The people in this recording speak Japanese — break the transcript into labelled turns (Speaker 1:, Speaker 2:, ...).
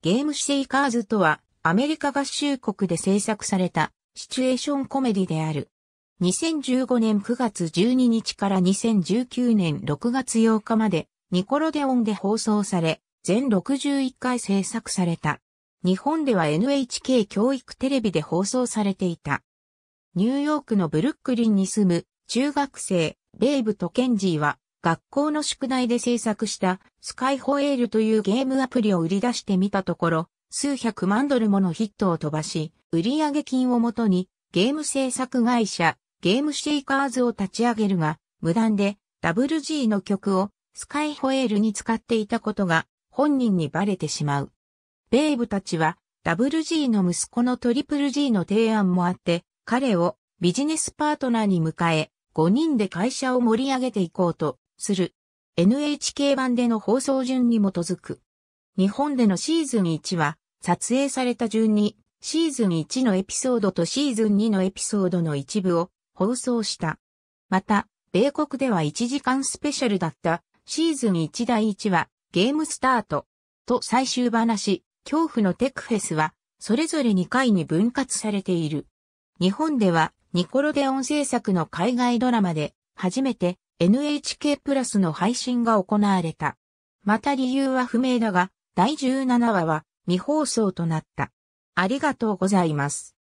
Speaker 1: ゲームシェイカーズとは、アメリカ合衆国で制作されたシチュエーションコメディである。2015年9月12日から2019年6月8日まで、ニコロデオンで放送され、全61回制作された。日本では NHK 教育テレビで放送されていた。ニューヨークのブルックリンに住む中学生、ベイブとケンジーは学校の宿題で制作したスカイホエールというゲームアプリを売り出してみたところ、数百万ドルものヒットを飛ばし、売上金をもとにゲーム制作会社、ゲームシェイカーズを立ち上げるが、無断で WG の曲をスカイホエールに使っていたことが本人にバレてしまう。ベイブたちは WG の息子のトリプル G の提案もあって、彼をビジネスパートナーに迎え、5人で会社を盛り上げていこうとする。NHK 版での放送順に基づく。日本でのシーズン1は、撮影された順に、シーズン1のエピソードとシーズン2のエピソードの一部を放送した。また、米国では1時間スペシャルだったシーズン1第1話、ゲームスタートと最終話、恐怖のテクフェスは、それぞれ2回に分割されている。日本では、ニコロデオン制作の海外ドラマで、初めて NHK プラスの配信が行われた。また理由は不明だが、第17話は未放送となった。ありがとうございます。